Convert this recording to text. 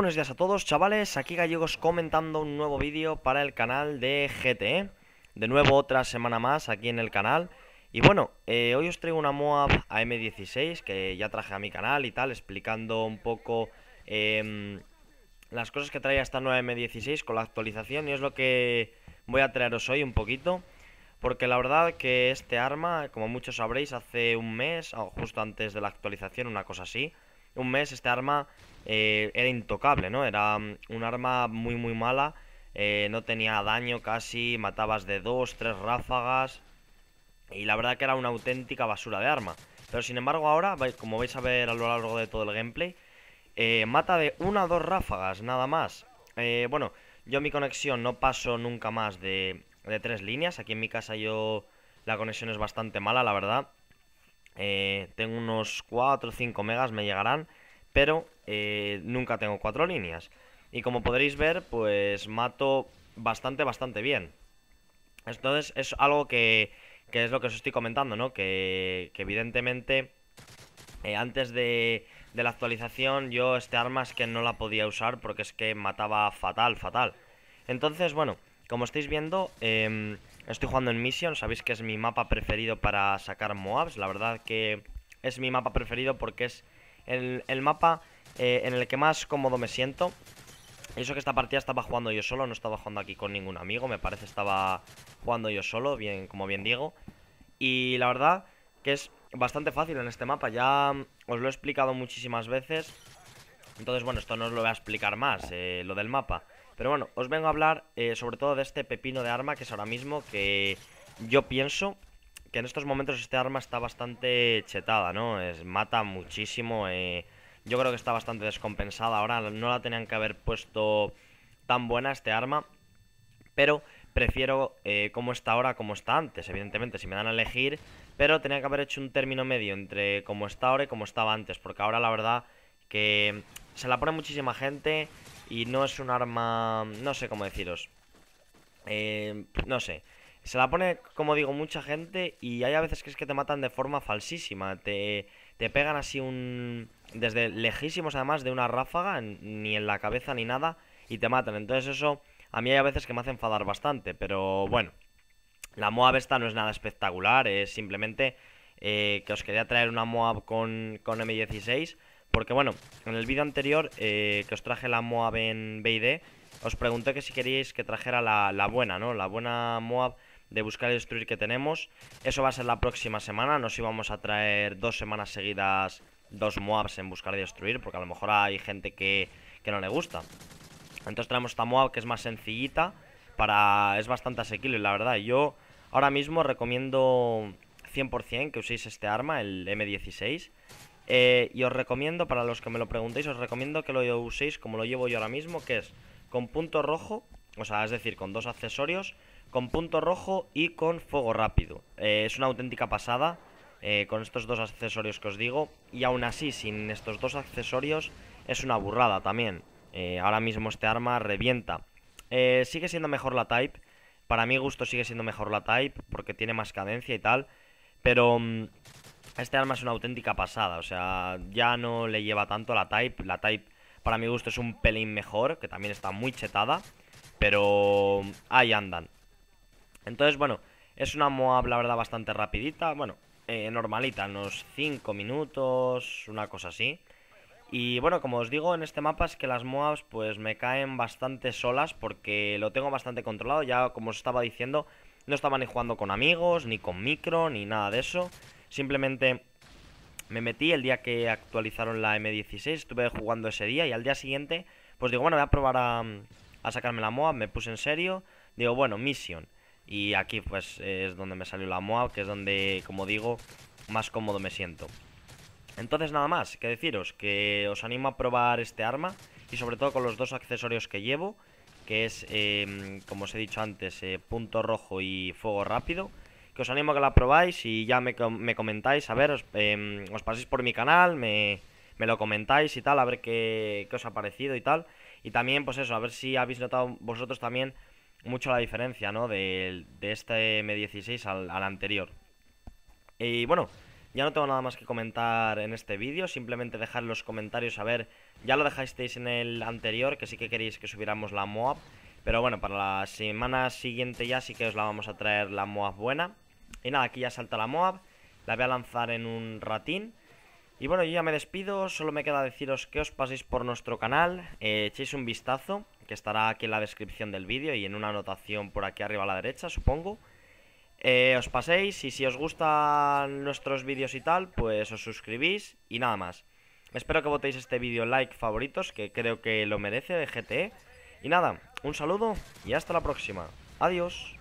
buenos días a todos chavales, aquí Gallegos comentando un nuevo vídeo para el canal de GTE ¿eh? De nuevo otra semana más aquí en el canal Y bueno, eh, hoy os traigo una MOAB AM16 que ya traje a mi canal y tal Explicando un poco em, las cosas que trae esta nueva M16 con la actualización Y es lo que voy a traeros hoy un poquito porque la verdad que este arma, como muchos sabréis, hace un mes, o justo antes de la actualización, una cosa así, un mes este arma eh, era intocable, ¿no? Era mm, un arma muy, muy mala. Eh, no tenía daño casi, matabas de dos, tres ráfagas. Y la verdad que era una auténtica basura de arma. Pero sin embargo ahora, como vais a ver a lo largo de todo el gameplay, eh, mata de una o dos ráfagas, nada más. bueno, yo mi conexión no paso nunca más de, de tres líneas. Aquí en mi casa yo la conexión es bastante mala, la verdad. Eh, tengo unos 4 o 5 megas, me llegarán, pero eh, nunca tengo 4 líneas. Y como podréis ver, pues mato bastante, bastante bien. Entonces es algo que, que es lo que os estoy comentando, ¿no? Que, evidentemente eh, antes de, de, la actualización yo este arma es que no la podía usar porque es que mataba fatal, fatal. Entonces, bueno, como estáis viendo, eh, Estoy jugando en Mission, sabéis que es mi mapa preferido para sacar Moabs. La verdad que es mi mapa preferido porque es el, mapa eh, en el que más cómodo me siento. Eso que esta partida estaba jugando yo solo, no estaba jugando aquí con ningún amigo, me parece estaba jugando yo solo, bien, como bien digo. Y la verdad que es bastante fácil en este mapa, ya os lo he explicado muchísimas veces. Entonces, bueno, esto no os lo voy a explicar más, eh, lo del mapa. Pero bueno, os vengo a hablar eh, sobre todo de este pepino de arma que es ahora mismo que yo pienso que en estos momentos este arma está bastante chetada, ¿no? Es, mata muchísimo, eh, yo creo que está bastante descompensada ahora, no la tenían que haber puesto tan buena este arma, pero prefiero eh, como está ahora como está antes, evidentemente, si me dan a elegir, pero tenía que haber hecho un término medio entre como está ahora y como estaba antes, porque ahora la verdad que se la pone muchísima gente, y no es un arma... No sé cómo deciros. Em, no sé. Se la pone, como digo, mucha gente y hay a veces que es que te matan de forma falsísima. Te, te pegan así un... Desde lejísimos además de una ráfaga, ni en la cabeza ni nada, y te matan. Entonces eso a mí hay a veces que me hace enfadar bastante, pero bueno. La Moab esta no es nada espectacular, es simplemente eh, que os quería traer una Moab con, con M16 porque bueno, en el vídeo anterior eh, que os traje la Moab en BD, os pregunté que si queríais que trajera la, buena, ¿no? La buena Moab de buscar y destruir que tenemos. Eso va a ser la próxima semana. Nos íbamos a traer dos semanas seguidas dos Moabs en buscar y destruir, porque a lo mejor hay gente que, no le gusta. Entonces traemos esta Moab que es más sencillita, para es bastante asequible, la verdad. Yo ahora mismo recomiendo 100% que uséis este arma, el M16. Eh, y os recomiendo, para los que me lo preguntéis, os recomiendo que lo uséis como lo llevo yo ahora mismo, que es con punto rojo, o sea, es decir, con dos accesorios, con punto rojo y con fuego rápido. Eh, es una auténtica pasada eh, con estos dos accesorios que os digo, y aún así, sin estos dos accesorios, es una burrada también. ahora mismo este arma revienta. sigue siendo mejor la Type, para mi gusto sigue siendo mejor la Type, porque tiene más cadencia y tal, pero... Mm, este arma es una auténtica pasada, o sea, ya no le lleva tanto la Type. La Type, para mi gusto, es un pelín mejor, que también está muy chetada, pero ahí andan. Entonces, bueno, es una Moab, la verdad, bastante rapidita, bueno, eh, normalita, unos 5 minutos, una cosa así. Y bueno, como os digo, en este mapa es que las Moabs pues me caen bastante solas porque lo tengo bastante controlado. Ya como os estaba diciendo, no estaba ni jugando con amigos, ni con micro, ni nada de eso. Simplemente me metí el día que actualizaron la M16, estuve jugando ese día y al día siguiente, pues digo, bueno, voy a probar a, sacarme la MOAB, me puse en serio, digo, bueno, misión. Y aquí pues es donde me salió la MOAB, que es donde, como digo, más cómodo me siento. Entonces nada más, que deciros que os animo a probar este arma y sobre todo con los dos accesorios que llevo, que es, em, como os he dicho antes, eh, punto rojo y fuego rápido os animo a que la probáis y ya me, comentáis, a ver, em, os, paséis por mi canal, me, lo comentáis y tal, a ver qué, os ha parecido y tal. Y también, pues eso, a ver si habéis notado vosotros también mucho la diferencia, ¿no? De, este M16 al, anterior. Y bueno, ya no tengo nada más que comentar en este vídeo, simplemente dejar los comentarios a ver, ya lo dejasteis en el anterior, que sí que queréis que subiéramos la MOAB, pero bueno, para la semana siguiente ya sí que os la vamos a traer la MOAB buena. Y nada, aquí ya salta la Moab. La voy a lanzar en un ratín. Y bueno, yo ya me despido. Solo me queda deciros que os paséis por nuestro canal. Eh, echéis un vistazo, que estará aquí en la descripción del vídeo y en una anotación por aquí arriba a la derecha, supongo. Eh, os paséis y si os gustan nuestros vídeos y tal, pues os suscribís y nada más. Espero que votéis este vídeo like favoritos, que creo que lo merece de GTE. Y nada, un saludo y hasta la próxima. Adiós.